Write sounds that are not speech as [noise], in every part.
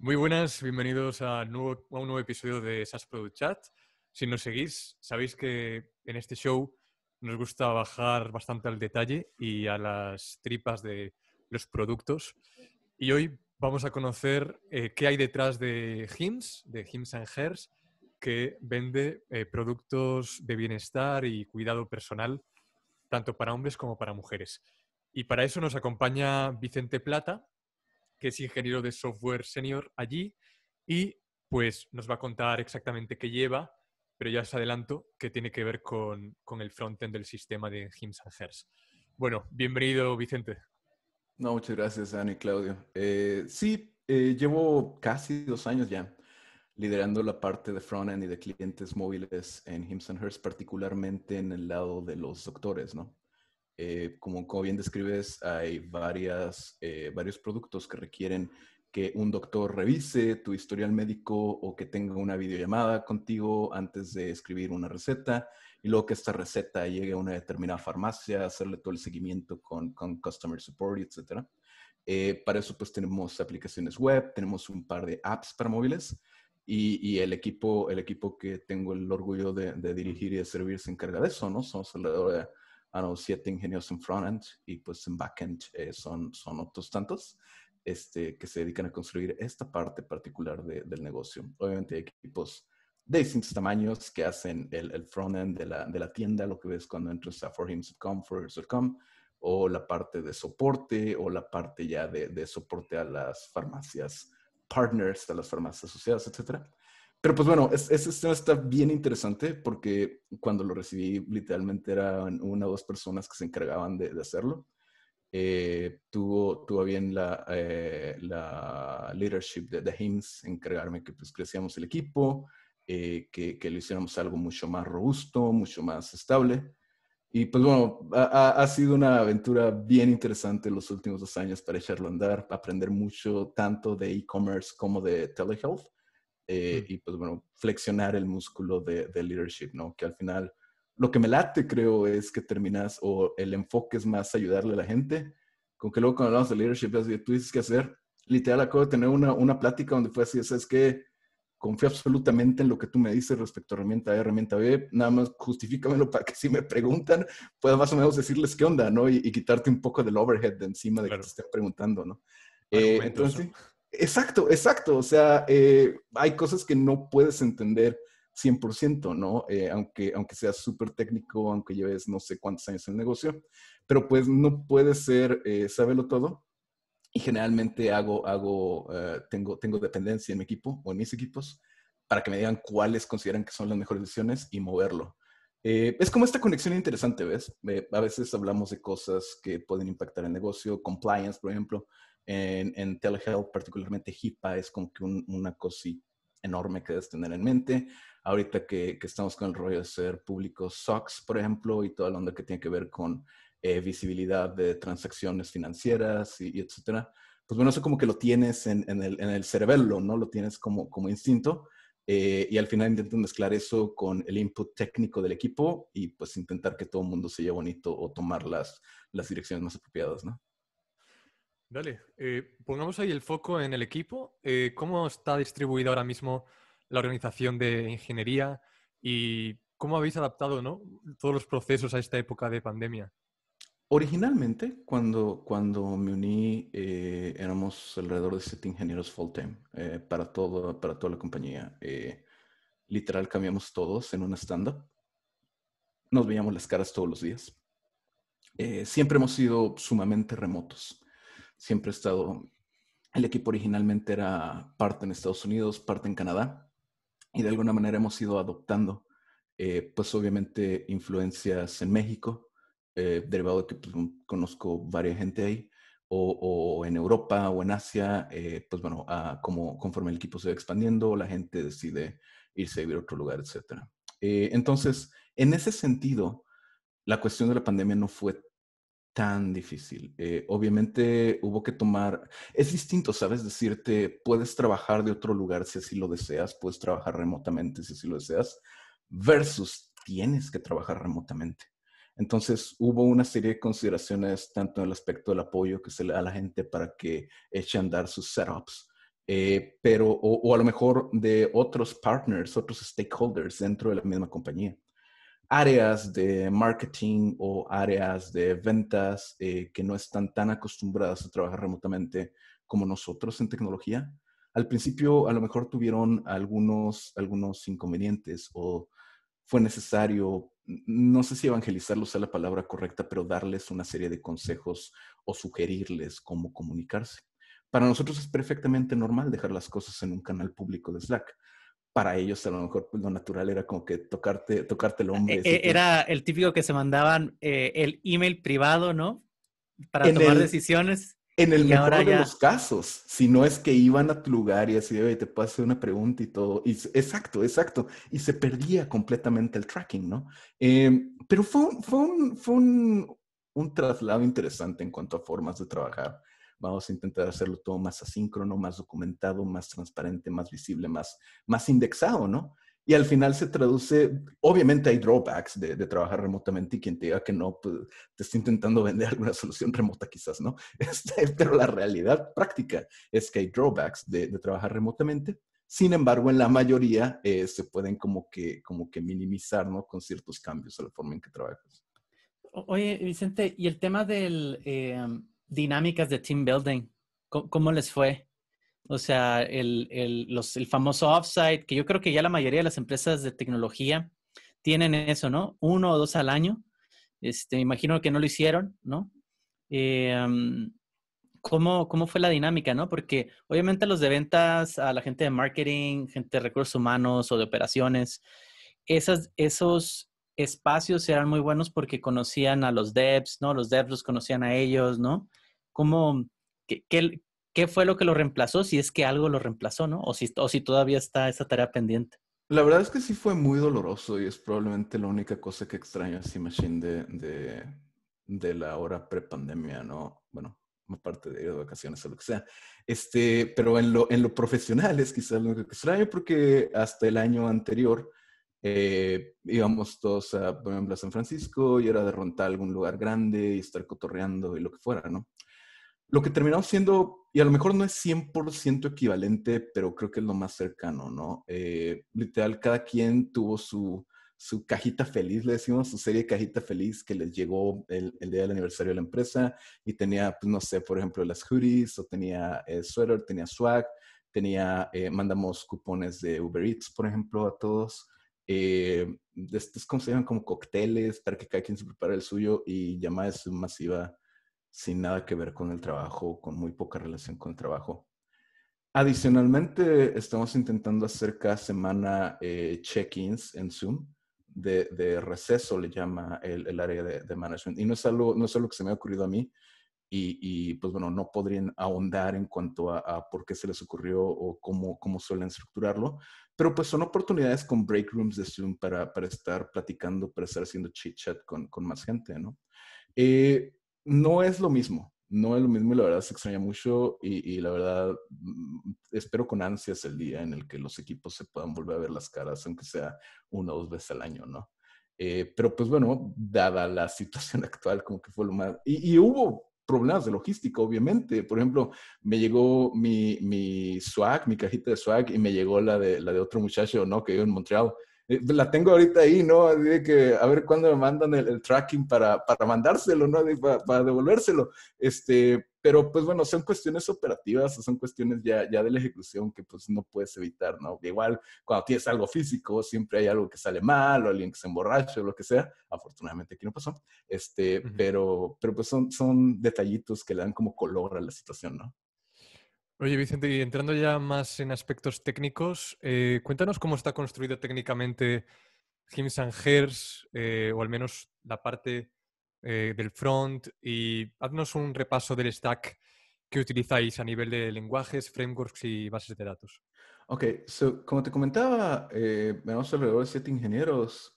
Muy buenas, bienvenidos a, nuevo, a un nuevo episodio de SAS Product Chat. Si nos seguís, sabéis que en este show nos gusta bajar bastante al detalle y a las tripas de los productos. Y hoy vamos a conocer eh, qué hay detrás de HIMS, de HIMS and Hers, que vende eh, productos de bienestar y cuidado personal, tanto para hombres como para mujeres. Y para eso nos acompaña Vicente Plata, que es ingeniero de software senior allí y pues nos va a contar exactamente qué lleva, pero ya os adelanto que tiene que ver con, con el frontend del sistema de Hims and Bueno, bienvenido Vicente. No, muchas gracias Dani y Claudio. Eh, sí, eh, llevo casi dos años ya liderando la parte de frontend y de clientes móviles en Hims and particularmente en el lado de los doctores, ¿no? Eh, como, como, bien describes, hay varias, eh, varios productos que requieren que un doctor revise tu historial médico o que tenga una videollamada contigo antes de escribir una receta y luego que esta receta llegue a una determinada farmacia, hacerle todo el seguimiento con, con Customer Support, etc. Eh, para eso pues tenemos aplicaciones web, tenemos un par de apps para móviles y, y el, equipo, el equipo que tengo el orgullo de, dirigir y de servir se encarga de eso, ¿no? Somos de a ah, siete ingenios en front-end y pues en back-end eh, son, son otros tantos este, que se dedican a construir esta parte particular del negocio. Obviamente hay equipos de distintos tamaños que hacen el, el end de la, de la tienda, lo que ves cuando entras a forhims.com, forhims.com, o la parte de soporte o la parte ya de, de soporte a las farmacias partners, a las farmacias asociadas, etcétera pero pues bueno, ese es, está bien interesante porque cuando lo recibí literalmente eran una o dos personas que se encargaban de, hacerlo. Eh, tuvo, bien la, eh, la leadership de, de en encargarme que pues creciéramos el equipo, eh, que, lo hiciéramos algo mucho más robusto, mucho más estable. Y pues bueno, ha, ha, sido una aventura bien interesante los últimos dos años para echarlo a andar, aprender mucho tanto de e-commerce como de telehealth. Eh, mm. y pues bueno, flexionar el músculo de, leadership, ¿no? Que al final lo que me late creo es que terminas o el enfoque es más ayudarle a la gente, con que luego cuando hablamos de leadership tú dices qué hacer, literal acabo de tener una, una plática donde fue así, es que confío absolutamente en lo que tú me dices respecto a herramienta A, herramienta B, nada más justifícamelo para que si me preguntan, pueda más o menos decirles qué onda, ¿no? Y, quitarte un poco del overhead de encima de que te estén preguntando, ¿no? Eh, entonces, Exacto, exacto. O sea, eh, hay cosas que no puedes entender 100%, ¿no? Eh, aunque, aunque seas súper técnico, aunque lleves no sé cuántos años en el negocio, pero pues no puede ser, eh, saberlo todo. Y generalmente hago, eh, tengo, dependencia en mi equipo o en mis equipos para que me digan cuáles consideran que son las mejores decisiones y moverlo. es como esta conexión interesante, ¿ves? a veces hablamos de cosas que pueden impactar el negocio, compliance, por ejemplo, en, en telehealth, particularmente HIPAA, es como que una cosa enorme que debes tener en mente. Ahorita que, estamos con el rollo de ser público SOX, por ejemplo, y toda la onda que tiene que ver con eh, visibilidad de transacciones financieras y, etcétera, pues bueno, eso como que lo tienes en, el, en cerebelo, ¿no? Lo tienes como, instinto. Eh, y al final intentan mezclar eso con el input técnico del equipo y pues intentar que todo el mundo se lleve bonito o tomar las, las direcciones más apropiadas, ¿no? Dale, eh, pongamos ahí el foco en el equipo. Eh, ¿Cómo está distribuida ahora mismo la organización de ingeniería y cómo habéis adaptado ¿no? todos los procesos a esta época de pandemia? Originalmente, cuando, cuando me uní, eh, éramos alrededor de siete ingenieros full-time para, todo, para toda la compañía. literal, cambiamos todos en una stand-up. Nos veíamos las caras todos los días. siempre hemos sido sumamente remotos siempre he estado, el equipo originalmente era parte en Estados Unidos, parte en Canadá, y de alguna manera hemos ido adoptando, eh, pues obviamente, influencias en México, eh, derivado de que pues, mm, conozco varias gente ahí, o, en Europa o en Asia, eh, pues bueno, como conforme el equipo se va expandiendo, la gente decide irse a vivir a otro lugar, etc. entonces, en ese sentido, la cuestión de la pandemia no fue tan difícil. Eh, obviamente hubo que tomar, es distinto, ¿sabes? Decirte, puedes trabajar de otro lugar si así lo deseas, puedes trabajar remotamente si así lo deseas, versus tienes que trabajar remotamente. Entonces hubo una serie de consideraciones tanto en el aspecto del apoyo que se le da a la gente para que echen a andar sus setups, eh, pero, o a lo mejor de otros partners, otros stakeholders dentro de la misma compañía áreas de marketing o áreas de ventas eh, que no están tan acostumbradas a trabajar remotamente como nosotros en tecnología. Al principio a lo mejor tuvieron algunos, algunos inconvenientes o fue necesario, no sé si evangelizarlos es la palabra correcta, pero darles una serie de consejos o sugerirles cómo comunicarse. Para nosotros es perfectamente normal dejar las cosas en un canal público de Slack para ellos a lo mejor pues, lo natural era como que tocarte, tocarte el hombre. Eh, eh, era el típico que se mandaban eh, el email privado, ¿no? Para tomar decisiones. En el mejor de los casos, si no es que iban a tu lugar y así, debe te puedo una pregunta y todo. Y, exacto, exacto. Y se perdía completamente el tracking, ¿no? Em, pero fue, un, un traslado interesante en cuanto a formas de trabajar. Vamos a intentar hacerlo todo más asíncrono, más documentado, más transparente, más visible, más, más indexado, ¿no? Y al final se traduce, obviamente hay drawbacks de, trabajar remotamente y quien te diga que no, pues, te está intentando vender alguna solución remota quizás, ¿no? [laughs] Este, pero la realidad práctica es que hay drawbacks de, trabajar remotamente. Sin embargo, en la mayoría eh, se pueden como que, como que minimizar, ¿no? Con ciertos cambios a la forma en que trabajas. Oye, Vicente, y el tema del, em, dinámicas de team building? ¿Cómo, les fue? O sea, el, famoso offsite, que yo creo que ya la mayoría de las empresas de tecnología tienen eso, ¿no? Uno o dos al año. Este, imagino que no lo hicieron, ¿no? Em, ¿cómo, fue la dinámica, no? Porque obviamente los de ventas, a la gente de marketing, gente de recursos humanos o de operaciones, esos espacios eran muy buenos porque conocían a los devs, ¿no? Los devs los conocían a ellos, ¿no? ¿Cómo, qué, fue lo que lo reemplazó? Si es que algo lo reemplazó, ¿no? O si, o si todavía está esa tarea pendiente. La verdad es que sí fue muy doloroso y es probablemente la única cosa que extraño así, Machine, de, la hora prepandemia, ¿no? Bueno, aparte de ir de vacaciones o lo que sea. Este, pero en lo, en lo profesional es quizás lo que extraño porque hasta el año anterior eh, íbamos todos a, por ejemplo, San Francisco y era de rentar algún lugar grande y estar cotorreando y lo que fuera, ¿no? lo que terminamos siendo, y a lo mejor no es 100% equivalente, pero creo que es lo más cercano, ¿no? Eh, literal, cada quien tuvo su, su cajita feliz, le decimos, su serie de cajita feliz que les llegó el, día del aniversario de la empresa y tenía, pues, no sé, por ejemplo, las hoodies o tenía el eh, sweater, tenía swag, tenía, eh, mandamos cupones de Uber Eats, por ejemplo, a todos. Eh, estos, ¿cómo se llaman? Como cócteles para que cada quien se prepare el suyo y llamadas masiva sin nada que ver con el trabajo, con muy poca relación con el trabajo. Adicionalmente, estamos intentando hacer cada semana eh, check-ins en Zoom. De, receso le llama el, área de, management. Y no es, algo, no es que se me ha ocurrido a mí. Y, pues bueno, no podrían ahondar en cuanto a, por qué se les ocurrió o cómo, cómo suelen estructurarlo. Pero pues son oportunidades con break rooms de Zoom para, para estar platicando, para estar haciendo chit chat con, con más gente, ¿no? Eh, no es lo mismo, no es lo mismo y la verdad se extraña mucho y, la verdad mm, espero con ansias el día en el que los equipos se puedan volver a ver las caras, aunque sea una o dos veces al año, ¿no? Eh, pero pues bueno, dada la [laughs] situación actual, como que fue lo más... Y, hubo problemas de logística, obviamente. Por ejemplo, me llegó mi, mi, swag, mi cajita de swag, y me llegó la de, la de otro muchacho, ¿no? Que vive en Montreal. Eh, la tengo ahorita ahí, ¿no? De que a ver cuándo me mandan el, tracking para, para, mandárselo, ¿no? para, devolvérselo. Este, pero pues bueno, son cuestiones operativas o son cuestiones ya, de la ejecución que pues no puedes evitar, ¿no? Igual cuando tienes algo físico, siempre hay algo que sale mal o alguien que se emborracha o lo que sea. Afortunadamente aquí no pasó. Este, pero, pero pues son, son detallitos que le dan como color a la situación, ¿no? Oye, Vicente, y entrando ya más en aspectos técnicos, eh, cuéntanos cómo está construido técnicamente Hims and Hers, eh, o al menos la parte eh, del front, y haznos un repaso del stack que utilizáis a nivel de lenguajes, frameworks y bases de datos. Ok, como te comentaba, vamos alrededor de siete ingenieros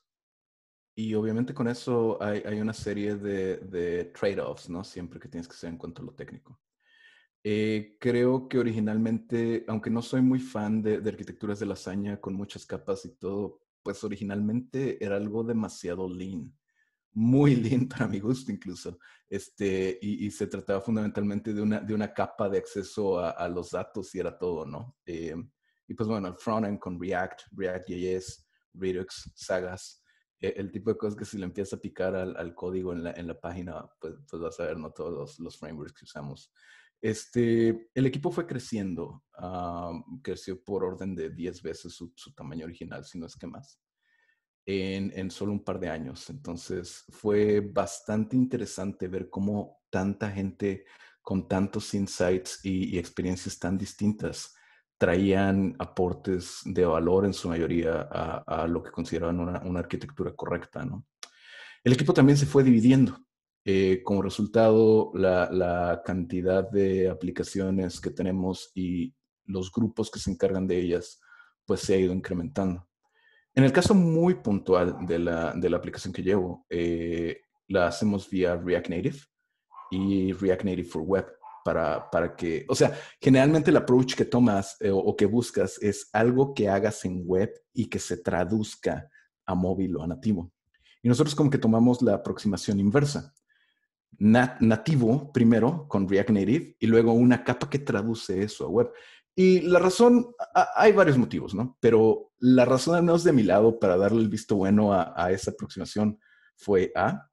y obviamente con eso hay, una serie de, trade-offs, ¿no? Siempre que tienes que ser en cuanto a lo técnico. Eh, creo que originalmente, aunque no soy muy fan de, arquitecturas de lasaña con muchas capas y todo, pues originalmente era algo demasiado lean, muy [laughs] lean para mi gusto incluso, este, y, se trataba fundamentalmente de una, de una capa de acceso a, los datos y era todo, ¿no? Eh, y pues bueno, el frontend con React, React.js, Redux, Sagas, eh, el tipo de cosas que si le empiezas a picar al, código en la, en la página, pues, pues vas a ver, ¿no? Todos los frameworks que usamos. Este, el equipo fue creciendo, ah, creció por orden de 10 veces su, tamaño original, si no es que más, en, en, solo un par de años. Entonces fue bastante interesante ver cómo tanta gente con tantos insights y, experiencias tan distintas traían aportes de valor en su mayoría a, lo que consideraban una, una, arquitectura correcta. ¿no? El equipo también se fue dividiendo. Eh, como resultado, la, cantidad de aplicaciones que tenemos y los grupos que se encargan de ellas, pues se ha ido incrementando. En el caso muy puntual de la, aplicación que llevo, eh, la hacemos vía React Native y React Native for Web. Para, que, o sea, generalmente el approach que tomas eh, o que buscas es algo que hagas en web y que se traduzca a móvil o a nativo. Y nosotros como que tomamos la aproximación inversa nativo primero con React Native y luego una capa que traduce eso a web. Y la razón, hay varios motivos, ¿no? Pero la razón, al menos de mi lado, para darle el visto bueno a, esa aproximación fue A,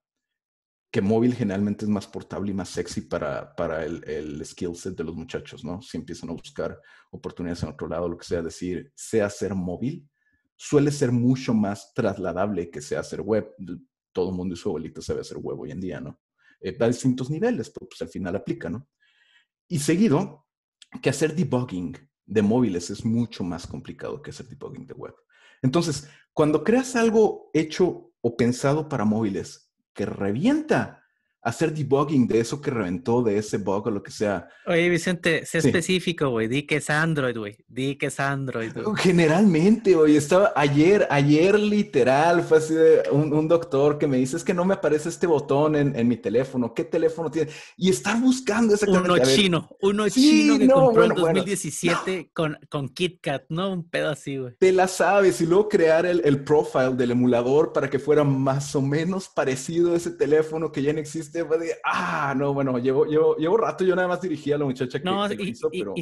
que móvil generalmente es más portable y más sexy para, el, skill set de los muchachos, ¿no? Si empiezan a buscar oportunidades en otro lado, lo que sea, decir, sea ser móvil, suele ser mucho más trasladable que sea ser web. Todo el mundo y su abuelita sabe hacer web hoy en día, ¿no? Eh, a distintos niveles, pero pues al final aplica, ¿no? Y seguido, que hacer debugging de móviles es mucho más complicado que hacer debugging de web. Entonces, cuando creas algo hecho o pensado para móviles que revienta hacer debugging de eso que reventó, de ese bug o lo que sea. Oye, Vicente, sé específico, güey. Di que es Android, güey. Di que es Android. Generalmente, güey. Estaba ayer, ayer literal, fue así de un, un, doctor que me dice, es que no me aparece este botón en, en mi teléfono. ¿Qué teléfono tiene? Y está buscando exactamente. Uno chino, uno chino que compró en 2017 con, con KitKat, ¿no? Un pedo así, güey. Te la sabes. Y luego crear el, el profile del emulador para que fuera más o menos parecido a ese teléfono que ya no existe este, ah, no, bueno, llevo, llevo, llevo rato, yo nada más dirigía a la muchacha que, se hizo, pero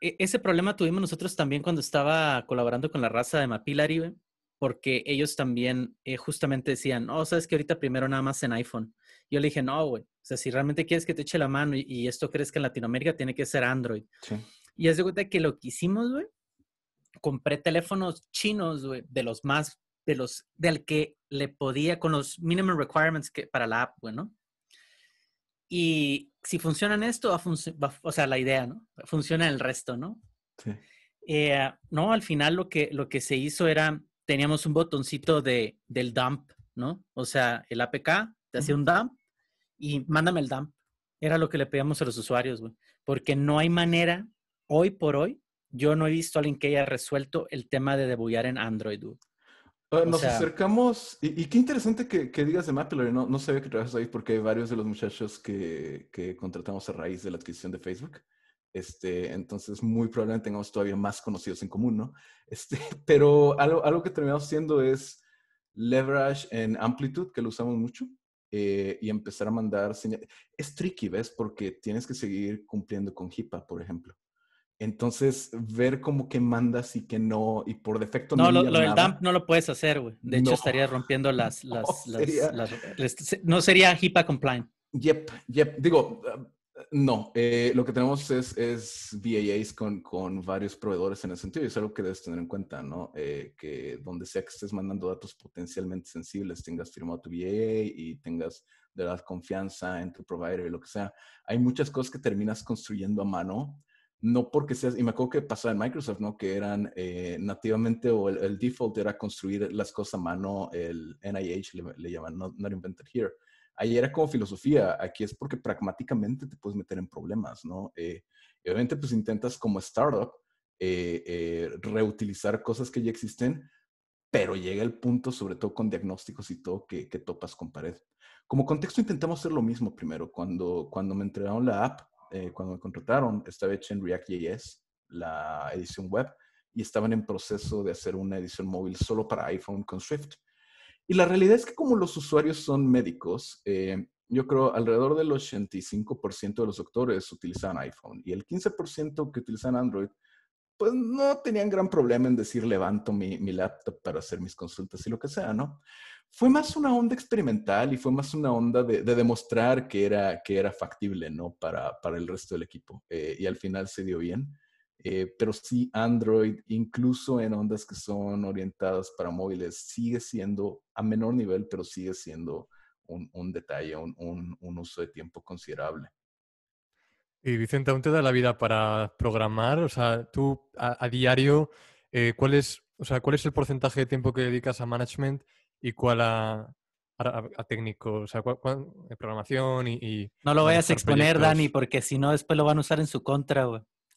e-, ese problema tuvimos nosotros también cuando estaba colaborando con la raza de Mapillary, porque ellos también eh, justamente decían, no, oh, sabes que ahorita primero nada más en iPhone. Yo le dije, no, güey, o sea, si realmente quieres que te eche la mano y, esto crees que en Latinoamérica, tiene que ser Android. Sí. Y es de cuenta que lo que hicimos, güey, compré teléfonos chinos, güey, de los más de los, del que le podía, con los minimum requirements que, para la app, bueno. Y si funcionan esto, o sea, la idea, ¿no? Funciona el resto, ¿no? Eh, no, al final lo que, lo que se hizo era, teníamos un botoncito de, del dump, ¿no? O sea, el APK te hacía un dump y mándame el dump. Era lo que le pedíamos a los usuarios, güey. Porque no hay manera, hoy por hoy, yo no he visto a alguien que haya resuelto el tema de debullar en Android, nos acercamos, y, qué interesante que, digas de Mapillary, no, no sabía que trabajas ahí porque hay varios de los muchachos que, contratamos a raíz de la adquisición de Facebook. Este, entonces, muy probablemente tengamos todavía más conocidos en común, ¿no? Este, [laughs] pero algo, que terminamos haciendo es leverage en Amplitude, que lo usamos mucho, eh, y empezar a mandar señales. Es tricky, ¿ves? Porque tienes que seguir cumpliendo con HIPAA, por ejemplo. Entonces, ver cómo que mandas y que no, y por defecto no. No, lo, no lo puedes hacer, güey. De hecho, estarías rompiendo [laughs] las. no, sería, HIPAA compliant. Yep, yep. Digo, eh, no. Eh, lo que tenemos es, es VAAs con, con, varios proveedores en el sentido y es algo que debes tener en cuenta, ¿no? Eh, que donde sea que estés mandando datos potencialmente sensibles, tengas firmado tu VAA y tengas de la confianza en tu provider y lo que sea. Hay muchas cosas que terminas construyendo a mano no porque seas, y me acuerdo que pasaba en Microsoft, ¿no? Que eran eh, nativamente o el, default era construir las cosas a mano, el NIH le, llaman, not, invented here. Ahí era como filosofía, aquí es porque pragmáticamente te puedes meter en problemas, ¿no? Eh, obviamente pues intentas como startup eh, reutilizar cosas que ya existen, pero llega el punto, sobre todo con diagnósticos y todo, que, que topas con pared. Como contexto intentamos hacer lo mismo primero. Cuando, cuando me entregaron la app, eh, cuando me contrataron, estaba hecha en React.js, la edición web, y estaban en proceso de hacer una edición móvil solo para iPhone con Swift. Y la realidad es que como los usuarios son médicos, eh, yo creo alrededor del 85% de los doctores utilizan iPhone y el 15% que utilizan Android pues no tenían gran problema en decir levanto mi, laptop para hacer mis consultas y lo que sea, ¿no? Fue más una onda experimental y fue más una onda de, demostrar que era, que era factible, ¿no? Para, para el resto del equipo. Eh, y al final se dio bien. Eh, pero sí, Android, incluso en ondas que son orientadas para móviles, sigue siendo a menor nivel, pero sigue siendo un, detalle, un uso de tiempo considerable. Y Vicente, ¿aún te da la vida para programar? O sea, tú a, diario, eh, ¿cuál, es, o sea, ¿cuál es el porcentaje de tiempo que dedicas a management y cuál a, técnico? o sea, ¿cuál, es eh, de programación y, No lo vayas a exponer, Dani, porque si no, después lo van a usar en su contra,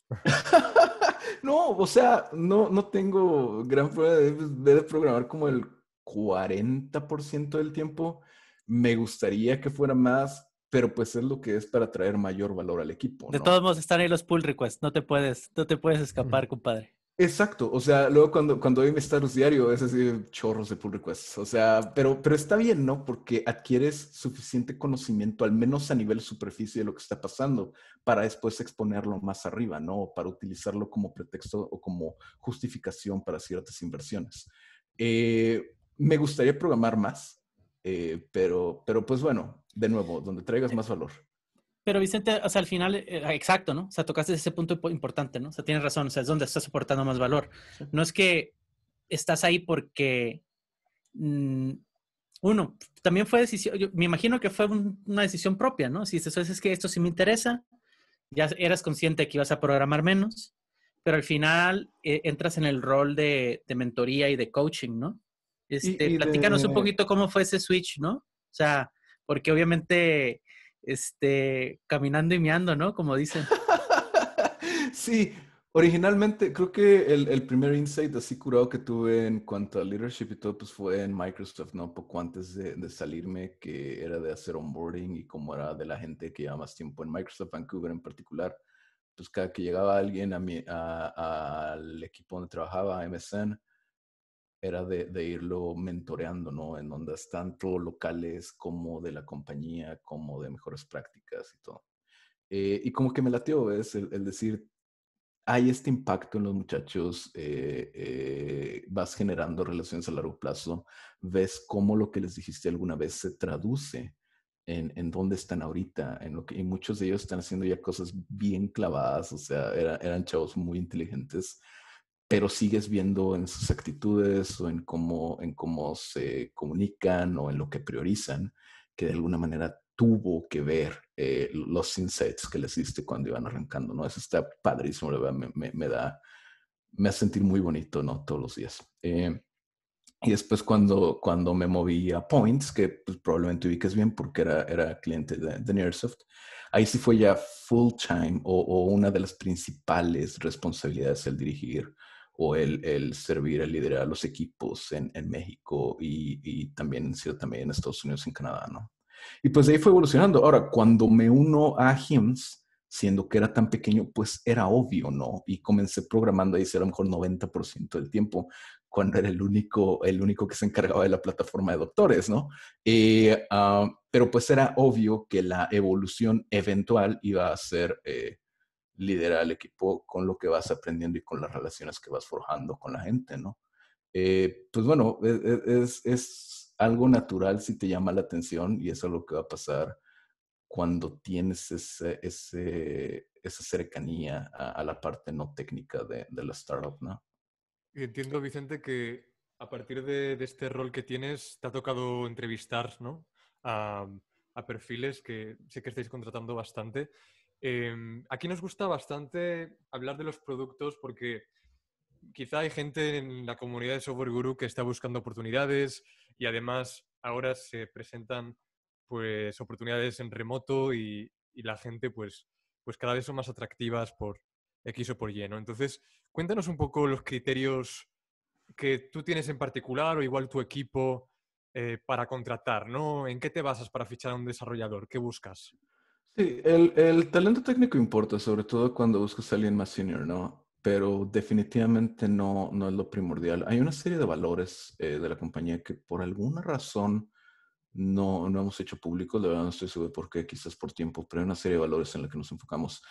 [laughs] no, o sea, no, no tengo gran prueba de, de programar como el 40% del tiempo. Me gustaría que fuera más, pero pues es lo que es para traer mayor valor al equipo. De todos modos están ahí los pull requests, no te puedes, no te puedes escapar, compadre. Exacto, o sea, luego cuando, cuando hay status diario es así, chorros de pull requests, o sea, pero, pero está bien, ¿no? Porque adquieres suficiente conocimiento, al menos a nivel superficie de lo que está pasando, para después exponerlo más arriba, ¿no? Para utilizarlo como pretexto o como justificación para ciertas inversiones. Eh, me gustaría programar más, eh, pero, pero pues bueno, de nuevo, donde traigas más valor. Pero Vicente, o sea, al final, eh, exacto, ¿no? O sea, tocaste ese punto importante, ¿no? O sea, tienes razón, o sea, es donde estás aportando más valor. No es que estás ahí porque, mm, uno, también fue decisión, me imagino que fue una decisión propia, ¿no? Si dices, es que esto sí me interesa, ya eras consciente que ibas a programar menos, pero al final eh, entras en el rol de mentoría y de coaching, ¿no? Este, platícanos un poquito cómo fue ese switch, ¿no? O sea, porque obviamente, este, caminando y meando, ¿no? Como dicen. [laughs] sí, originalmente creo que el, primer insight así curado que tuve en cuanto a leadership y todo, pues fue en Microsoft, ¿no? Poco antes de, salirme, que era de hacer onboarding y como era de la gente que lleva más tiempo en Microsoft Vancouver en particular. Pues cada que llegaba alguien a al equipo donde trabajaba, a MSN, era de, irlo mentoreando, ¿no? En ondas tanto locales como de la compañía, como de mejores prácticas y todo. Eh, y como que me latió, es el, decir, hay este impacto en los muchachos, eh, eh, vas generando relaciones a largo plazo, ves cómo lo que les dijiste alguna vez se traduce en, dónde están ahorita, en lo que, y muchos de ellos están haciendo ya cosas bien clavadas, o sea, eran chavos muy inteligentes pero sigues viendo en sus actitudes o en cómo, en cómo se comunican o en lo que priorizan, que de alguna manera tuvo que ver eh, los insights que les diste cuando iban arrancando, ¿no? Eso está padrísimo, me, da, me hace sentir muy bonito, ¿no? Todos los días. Eh, y después cuando, cuando me moví a Points, que pues, probablemente ubiques bien porque era, era cliente de, de Nearsoft, ahí sí fue ya full time o, o, una de las principales responsabilidades el dirigir o el, servir, el liderar los equipos en, en México y, también, en en Estados Unidos, en Canadá, ¿no? Y pues de ahí fue evolucionando. Ahora, cuando me uno a Hims siendo que era tan pequeño, pues era obvio, ¿no? Y comencé programando ahí, a lo mejor 90% del tiempo, cuando era el único, el único que se encargaba de la plataforma de doctores, ¿no? Eh, ah, pero pues era obvio que la evolución eventual iba a ser eh, liderar el equipo con lo que vas aprendiendo y con las relaciones que vas forjando con la gente, ¿no? Eh, pues bueno, e, e, es, es, algo natural si te llama la atención y eso es lo que va a pasar cuando tienes ese, ese, esa cercanía a, la parte no técnica de, la startup, ¿no? Y entiendo, Vicente, que a partir de, de este rol que tienes, te ha tocado entrevistar, ¿no? A, a perfiles que sé que estáis contratando bastante Em, aquí nos gusta bastante hablar de los productos porque quizá hay gente en la comunidad de Software Guru que está buscando oportunidades y además ahora se presentan pues oportunidades en remoto y, la gente pues, pues cada vez son más atractivas por X o por Y, Entonces, cuéntanos un poco los criterios que tú tienes en particular o igual tu equipo eh, para contratar, ¿no? ¿En qué te basas para fichar a un desarrollador? ¿Qué buscas? Sí, el, el, talento técnico importa, sobre todo cuando buscas a alguien más senior, ¿no? Pero definitivamente no, no es lo primordial. Hay una serie de valores eh, de la compañía que por alguna razón no, no hemos hecho público. la verdad no estoy seguro por qué, quizás por tiempo, pero hay una serie de valores en la que nos enfocamos.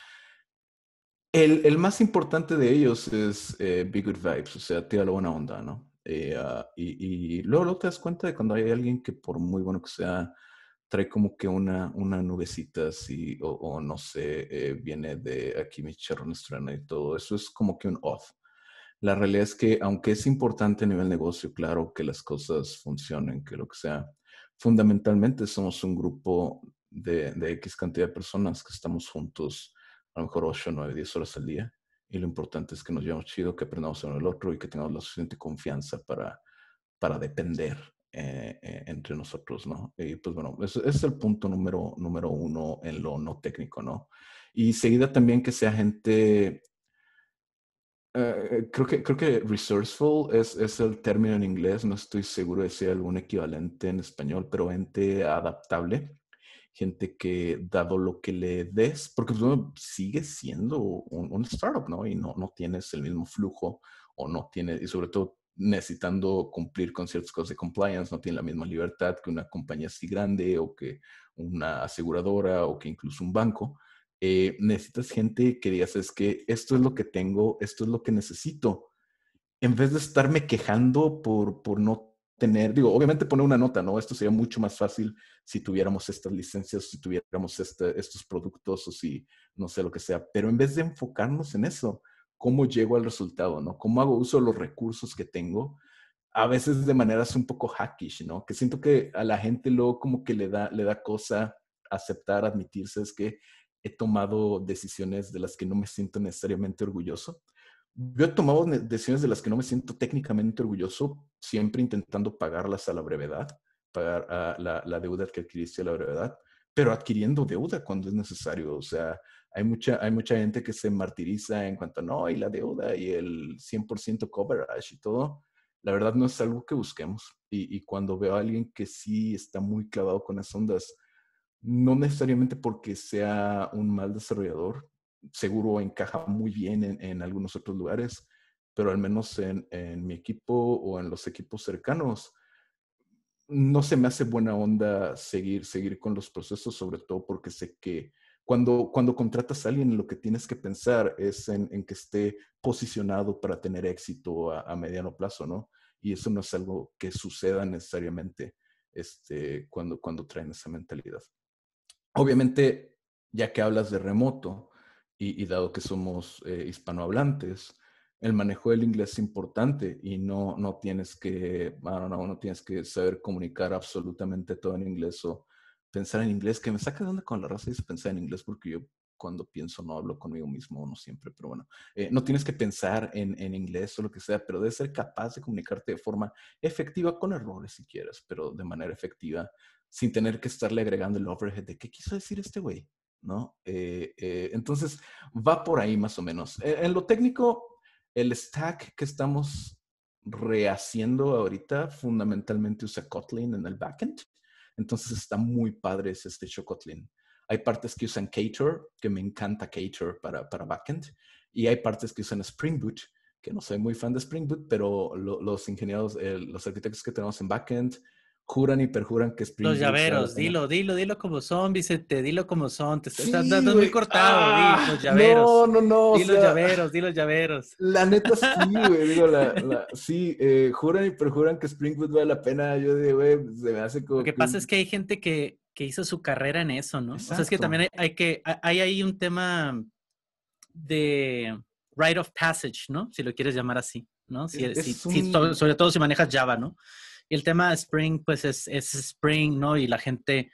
El, el más importante de ellos es eh, Be Good Vibes, o sea, tira la buena onda, ¿no? Eh, ah, y, y luego, luego te das cuenta de cuando hay alguien que por muy bueno que sea, trae como que una, una nubecita así, o, o no sé, eh, viene de aquí mi charrón estrena y todo. Eso es como que un off. La realidad es que, aunque es importante a nivel negocio, claro, que las cosas funcionen, que lo que sea, fundamentalmente somos un grupo de, de X cantidad de personas que estamos juntos a lo mejor 8, 9, 10 horas al día. Y lo importante es que nos llevamos chido, que aprendamos uno del otro y que tengamos la suficiente confianza para, para depender eh, eh, entre nosotros, ¿no? Y pues bueno, ese es el punto número, número uno en lo no técnico, ¿no? Y seguida también que sea gente, eh, creo, que, creo que resourceful es, es, el término en inglés, no estoy seguro de si hay algún equivalente en español, pero gente adaptable, gente que dado lo que le des, porque pues, sigue siendo un, startup, ¿no? Y no, no tienes el mismo flujo o no tienes, y sobre todo necesitando cumplir con ciertas cosas de compliance, no tiene la misma libertad que una compañía así grande o que una aseguradora o que incluso un banco. Eh, necesitas gente que digas, es que esto es lo que tengo, esto es lo que necesito. En vez de estarme quejando por, por no tener, digo, obviamente poner una nota, ¿no? Esto sería mucho más fácil si tuviéramos estas licencias, si tuviéramos estos productos o si no sé lo que sea, pero en vez de enfocarnos en eso, cómo llego al resultado, ¿no? Cómo hago uso de los recursos que tengo, a veces de maneras un poco hackish, ¿no? Que siento que a la gente luego como que le da, le da cosa aceptar, admitirse, es que he tomado decisiones de las que no me siento necesariamente orgulloso. Yo he tomado decisiones de las que no me siento técnicamente orgulloso, siempre intentando pagarlas a la brevedad, pagar la, la, deuda que adquiriste a la brevedad, pero adquiriendo deuda cuando es necesario. O sea, hay mucha, hay mucha gente que se martiriza en cuanto, no, y la deuda y el 100% coverage y todo. La verdad no es algo que busquemos. Y, cuando veo a alguien que sí está muy clavado con las ondas, no necesariamente porque sea un mal desarrollador, seguro encaja muy bien en, algunos otros lugares, pero al menos en, en mi equipo o en los equipos cercanos, no se me hace buena onda seguir, seguir con los procesos, sobre todo porque sé que cuando, cuando contratas a alguien, lo que tienes que pensar es en, que esté posicionado para tener éxito a, mediano plazo, ¿no? Y eso no es algo que suceda necesariamente este, cuando, cuando traen esa mentalidad. Obviamente, ya que hablas de remoto y, dado que somos eh, hispanohablantes, el manejo del inglés es importante y no, no, tienes que, bueno no, no tienes que saber comunicar absolutamente todo en inglés o pensar en inglés, que me saca de con la raza y dice pensar en inglés, porque yo cuando pienso no hablo conmigo mismo, no siempre, pero bueno, eh, no tienes que pensar en, inglés o lo que sea, pero debes ser capaz de comunicarte de forma efectiva, con errores si quieres, pero de manera efectiva, sin tener que estarle agregando el overhead de qué quiso decir este güey, ¿no? Eh, eh, entonces, va por ahí más o menos. en lo técnico, el stack que estamos rehaciendo ahorita fundamentalmente usa Kotlin en el backend. Entonces está muy padre ese, este Chocotlin. Hay partes que usan Cater, que me encanta Cater para, para backend, y hay partes que usan Spring Boot, que no soy muy fan de Spring Boot, pero los ingenieros, eh, los arquitectos que tenemos en backend, juran y perjuran que Spring Los llaveros, dilo, dilo, dilo como son, Vicente, dilo como son. Te sí, estás dando muy cortado, ah, los llaveros. No, no, no. Dilo, llaveros, dilo, llaveros. La neta sí, [laughs] güey, digo, la, sí, eh, juran y perjuran que Springwood vale la pena. Yo digo, güey, se me hace como. Lo que, pasa es que hay gente que, hizo su carrera en eso, ¿no? O sea, es que también hay, que. Hay ahí un tema de Right of passage, ¿no? Si lo quieres llamar así, ¿no? sobre todo si manejas Java, ¿no? Y el tema de Spring, pues es, Spring, ¿no? Y la gente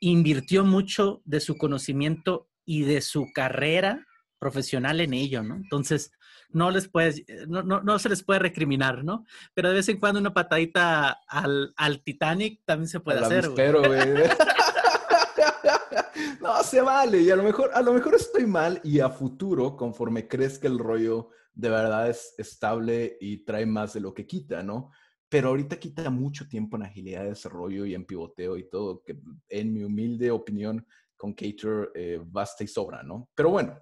invirtió mucho de su conocimiento y de su carrera profesional en ello, ¿no? Entonces, no, les puedes, no, no, se les puede recriminar, ¿no? Pero de vez en cuando una patadita al, Titanic también se puede hacer. Pero, [laughs] [laughs] no, se vale. Y a lo, mejor, a lo mejor estoy mal y a futuro, conforme que el rollo, de verdad es estable y trae más de lo que quita, ¿no? pero ahorita quita mucho tiempo en agilidad de desarrollo y en pivoteo y todo, que en mi humilde opinión con Cater eh, basta y sobra, ¿no? Pero bueno,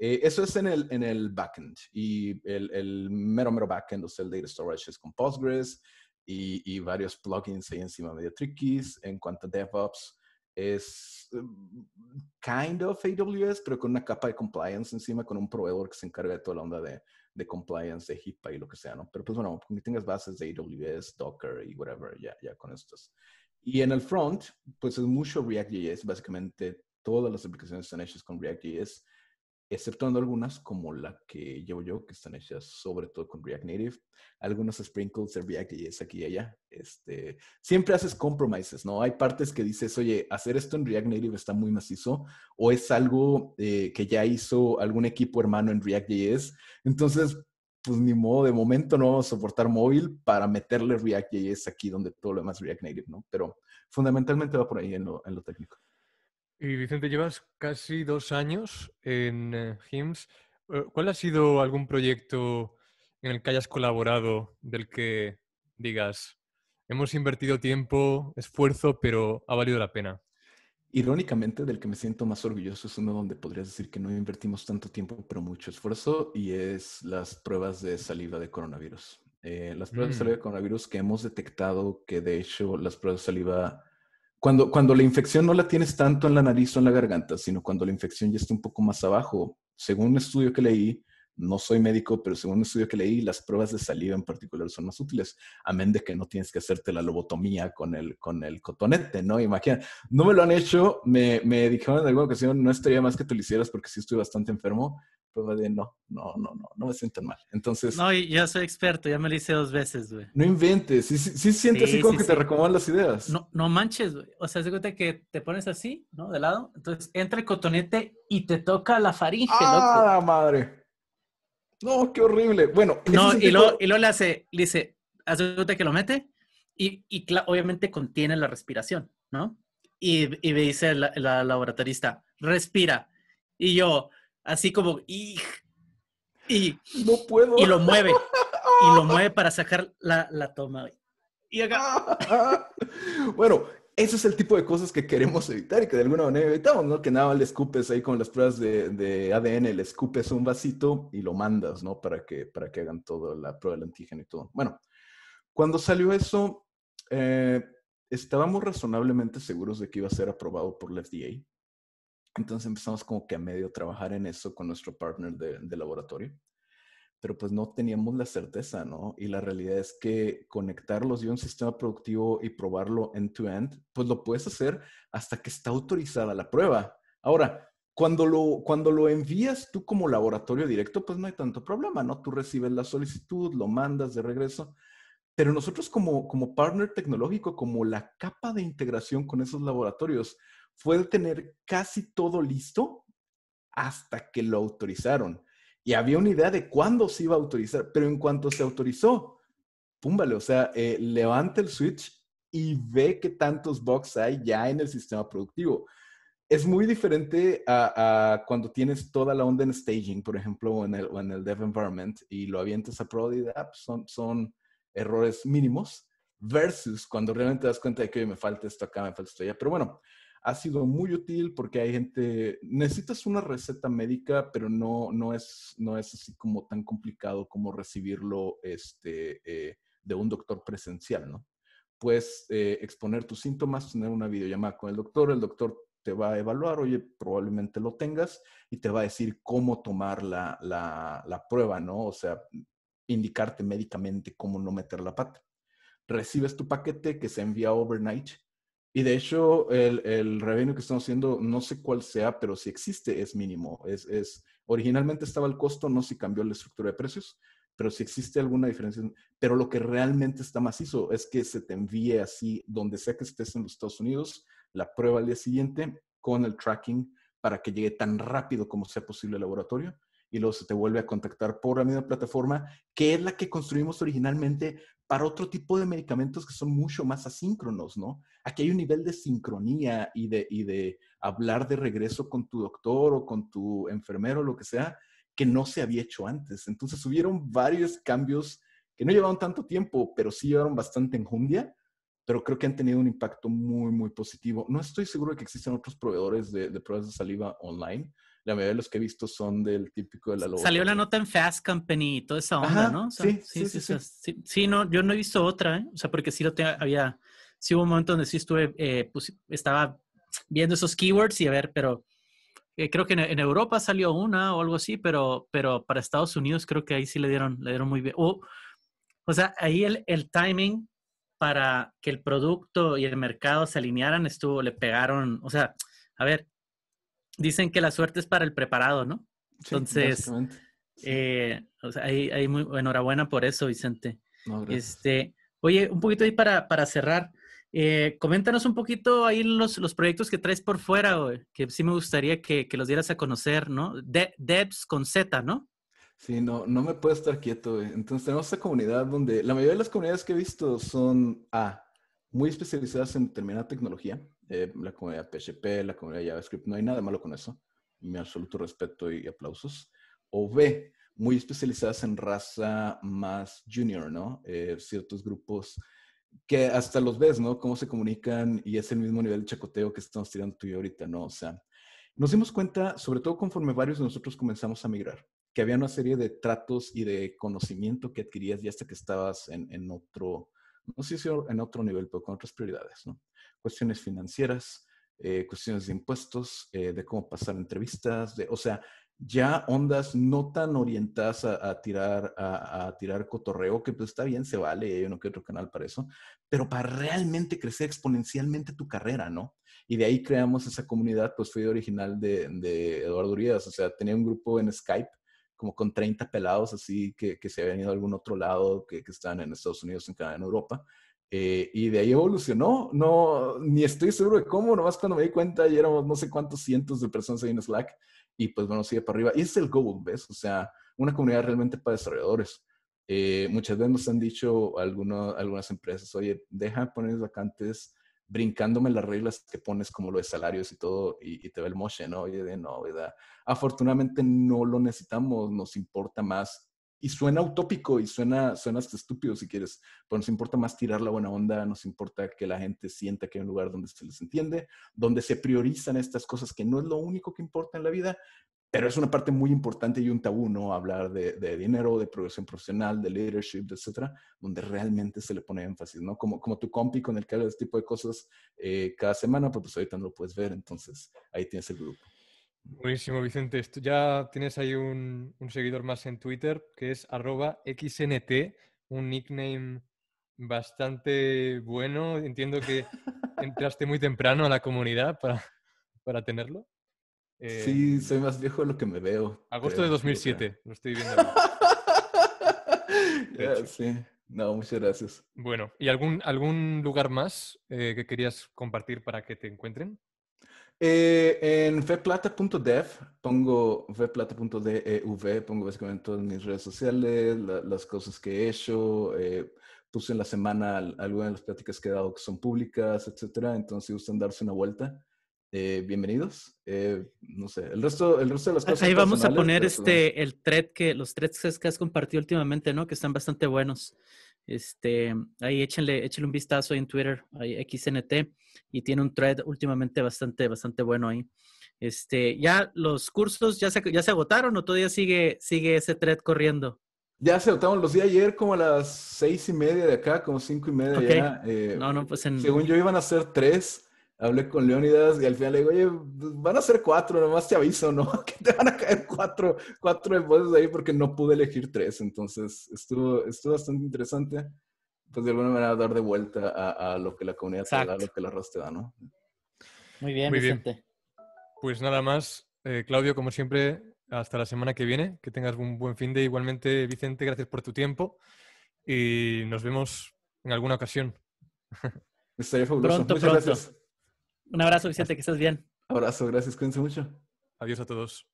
eh, eso es en el, en el backend y el, mero, mero backend, o sea, el data storage es con Postgres y, y varios plugins ahí encima medio trickies. En cuanto a DevOps, es mm, kind of AWS, pero con una capa de compliance encima, con un proveedor que se encarga de toda la onda de, de compliance, de HIPAA y lo que sea, ¿no? Pero pues bueno, que tengas bases de AWS, Docker y whatever, ya, ya con estos. Y en el front, pues es mucho React.js, básicamente todas las aplicaciones están hechas con React.js exceptuando algunas como la que llevo yo, que están hechas sobre todo con React Native, algunos sprinkles de React JS aquí y allá. Este, siempre haces compromises, ¿no? Hay partes que dices, oye, hacer esto en React Native está muy macizo o es algo eh, que ya hizo algún equipo hermano en React JS. Entonces, pues ni modo, de momento no soportar móvil para meterle React JS aquí donde todo lo demás React Native, ¿no? Pero fundamentalmente va por ahí en lo técnico. Y Vicente, llevas casi dos años en eh, Hims. Eh, ¿Cuál ha sido algún proyecto en el que hayas colaborado del que digas, hemos invertido tiempo, esfuerzo, pero ha valido la pena? Irónicamente, del que me siento más orgulloso es uno donde podrías decir que no invertimos tanto tiempo, pero mucho esfuerzo, y es las pruebas de saliva de coronavirus. Eh, las pruebas de mm. saliva de coronavirus que hemos detectado que de hecho las pruebas de saliva cuando, cuando la infección no la tienes tanto en la nariz o en la garganta, sino cuando la infección ya está un poco más abajo, según un estudio que leí, no soy médico, pero según un estudio que leí, las pruebas de saliva en particular son más útiles, amén de que no tienes que hacerte la lobotomía con el, con el cotonete, ¿no? Imagina, no me lo han hecho, me, me dijeron en alguna ocasión, no estaría más que te lo hicieras porque sí estoy bastante enfermo, fue de no, no, no, no, no me siento mal. Entonces. No, yo soy experto, ya me lo hice dos veces, güey. No inventes, sí, sí, sientes así como que te recomiendan las ideas. No, no manches, güey. O sea, se que te pones así, ¿no? De lado, entonces entra el cotonete y te toca la faringe, ¡Ah, madre! No, qué horrible. Bueno. No, y luego, y le hace, dice, hace cuenta que lo mete y, y obviamente contiene la respiración, ¿no? Y, y me dice la, la laboratorista, respira. Y yo, así como, y, no puedo. y lo mueve, y lo [laughs] mueve para sacar la, la toma. Y acá. [laughs] bueno, ese es el tipo de cosas que queremos evitar y que de alguna manera evitamos, ¿no? Que nada le escupes ahí con las pruebas de, de, ADN, le escupes un vasito y lo mandas, ¿no? Para que, para que hagan toda la prueba del antígeno y todo. Bueno, cuando salió eso, eh, estábamos razonablemente seguros de que iba a ser aprobado por la FDA. Entonces empezamos como que a medio trabajar en eso con nuestro partner de, laboratorio, pero pues no teníamos la certeza, ¿no? Y la realidad es que conectarlos de un sistema productivo y probarlo end-to-end, -end, pues lo puedes hacer hasta que está autorizada la prueba. Ahora, cuando lo, cuando lo envías tú como laboratorio directo, pues no hay tanto problema, ¿no? Tú recibes la solicitud, lo mandas de regreso, pero nosotros como, como partner tecnológico, como la capa de integración con esos laboratorios, fue tener casi todo listo hasta que lo autorizaron. Y había una idea de cuándo se iba a autorizar, pero en cuanto se autorizó, púmbale, o sea, eh, levanta el switch y ve que tantos bugs hay ya en el sistema productivo. Es muy diferente a, cuando tienes toda la onda en staging, por ejemplo, o en el, dev environment y lo avientas a Prod y pues son, son errores mínimos versus cuando realmente te das cuenta de que me falta esto acá, me falta esto allá. Pero bueno, ha sido muy útil porque hay gente, necesitas una receta médica, pero no, no, es, no es así como tan complicado como recibirlo este, eh, de un doctor presencial, ¿no? Puedes eh, exponer tus síntomas, tener una videollamada con el doctor, el doctor te va a evaluar, oye, probablemente lo tengas, y te va a decir cómo tomar la, la, la prueba, ¿no? O sea, indicarte médicamente cómo no meter la pata. Recibes tu paquete que se envía overnight y de hecho, el, el revenue que estamos haciendo, no sé cuál sea, pero si existe, es mínimo. Es, es, originalmente estaba el costo, no si cambió la estructura de precios, pero si existe alguna diferencia. Pero lo que realmente está macizo es que se te envíe así, donde sea que estés en los Estados Unidos, la prueba al día siguiente con el tracking para que llegue tan rápido como sea posible al laboratorio y luego se te vuelve a contactar por la misma plataforma que es la que construimos originalmente para otro tipo de medicamentos que son mucho más asíncronos, ¿no? Aquí hay un nivel de sincronía y de, de hablar de regreso con tu doctor o con tu enfermero, lo que sea, que no se había hecho antes. Entonces hubieron varios cambios que no llevaron tanto tiempo, pero sí llevaron bastante enjundia, pero creo que han tenido un impacto muy, muy positivo. No estoy seguro de que existan otros proveedores de, de pruebas de saliva online, la mayoría de los que he visto son del típico de la Salió la nota en Fast Company y toda esa onda, ¿no? sí, sí, sí, sí, no, yo no he visto otra, ¿eh? O sea, porque sí lo tenía, había, sí hubo un momento donde sí estuve, eh, pues, estaba viendo esos keywords y a ver, pero eh, creo que en, en, Europa salió una o algo así, pero, pero para Estados Unidos creo que ahí sí le dieron, le dieron muy bien. O, oh, o sea, ahí el, el timing para que el producto y el mercado se alinearan estuvo, le pegaron, o sea, a ver, dicen que la suerte es para el preparado, ¿no? Entonces, eh, o hay, muy, enhorabuena por eso, Vicente. este, oye, un poquito ahí para, cerrar. Eh, coméntanos un poquito ahí los, proyectos que traes por fuera, que sí me gustaría que, los dieras a conocer, ¿no? De, Debs con Z, ¿no? Sí, no, no me puedo estar quieto, Entonces tenemos esta comunidad donde la mayoría de las comunidades que he visto son muy especializadas en determinada tecnología. Eh, la comunidad PHP, la comunidad JavaScript, no hay nada malo con eso. Mi absoluto respeto y aplausos. O B, muy especializadas en raza más junior, ¿no? Eh, ciertos grupos que hasta los ves, ¿no? Cómo se comunican y es el mismo nivel de chacoteo que estamos tirando tú y yo ahorita, ¿no? O sea, nos dimos cuenta, sobre todo conforme varios de nosotros comenzamos a migrar, que había una serie de tratos y de conocimiento que adquirías ya hasta que estabas en, en otro, no sé si en otro nivel, pero con otras prioridades, ¿no? cuestiones financieras, eh, cuestiones de impuestos, eh, de cómo pasar entrevistas, de, o sea, ya ondas no tan orientadas a, tirar, a, tirar cotorreo, que pues está bien, se vale, hay uno que otro canal para eso, pero para realmente crecer exponencialmente tu carrera, ¿no? Y de ahí creamos esa comunidad, pues fue original de, Eduardo Urias, o sea, tenía un grupo en Skype como con 30 pelados así que, que se habían ido a algún otro lado, que, que estaban en Estados Unidos, en Canadá, en Europa, eh, y de ahí evolucionó. No, ni estoy seguro de cómo, nomás cuando me di cuenta ya éramos no sé cuántos cientos de personas ahí en Slack. Y pues bueno, sigue para arriba. Y es el Go, ¿ves? O sea, una comunidad realmente para desarrolladores. Eh, muchas veces nos han dicho algunas empresas, oye, deja de poner vacantes brincándome las reglas que pones como lo de salarios y todo, y, y te ve el moche, ¿no? Oye, de no, ¿verdad? Afortunadamente no lo necesitamos, nos importa más y suena utópico y suena, suena estúpido si quieres, pero nos importa más tirar la buena onda, nos importa que la gente sienta que hay un lugar donde se les entiende, donde se priorizan estas cosas que no es lo único que importa en la vida, pero es una parte muy importante y un tabú, ¿no? Hablar de, dinero, de progresión profesional, de leadership, etcétera, donde realmente se le pone énfasis, ¿no? Como, como tu compi con el que hablas de este tipo de cosas eh, cada semana, pero pues ahorita no lo puedes ver, entonces ahí tienes el grupo. Buenísimo, Vicente. ya tienes ahí un, seguidor más en Twitter que es arroba XNT, un nickname bastante bueno. Entiendo que [laughs] entraste muy temprano a la comunidad para, para tenerlo. sí, eh, soy más viejo de lo que me veo. Agosto de 2007, lo estoy viendo. sí, [laughs] no, muchas gracias. Bueno, ¿y algún, algún lugar más eh, que querías compartir para que te encuentren? Eh, en feplata.dev, pongo feplata.dev, pongo básicamente todas mis redes sociales, las cosas que he hecho, eh, puse en la semana algunas de las pláticas que he dado que son públicas, etcétera, entonces si gustan darse una vuelta. Eh, bienvenidos. Eh, no sé, el resto, el resto de las cosas. Ahí vamos a poner este, el thread que, los threads que has compartido últimamente, ¿no? Que están bastante buenos. Este, ahí échenle, un vistazo en Twitter, XNT, y tiene un thread últimamente bastante, bastante bueno ahí. Este, ya los cursos ya se, ya se agotaron o todavía sigue, sigue ese thread corriendo. Ya se agotaron, los de ayer como a las seis y media de acá, como cinco y media eh, pues Según yo iban a ser tres, hablé con Leonidas y al final le digo, oye, pues, van a ser cuatro, nomás te aviso, ¿no? [laughs] Que te van a caer cuatro, cuatro voces ahí porque no pude elegir tres. Entonces, estuvo, estuvo bastante interesante, pues de alguna manera dar de vuelta a, lo que la comunidad te da, lo que la raza te da, ¿no? Muy bien, Vicente. Pues nada más, eh, Claudio, como siempre, hasta la semana que viene, que tengas un buen fin de igualmente, Vicente, gracias por tu tiempo y nos vemos en alguna ocasión. [laughs] Estaría fabuloso. Pronto, Muchas gracias. Un abrazo, Vicente, que estés bien. Abrazo, gracias, cuídense mucho. Adiós a todos.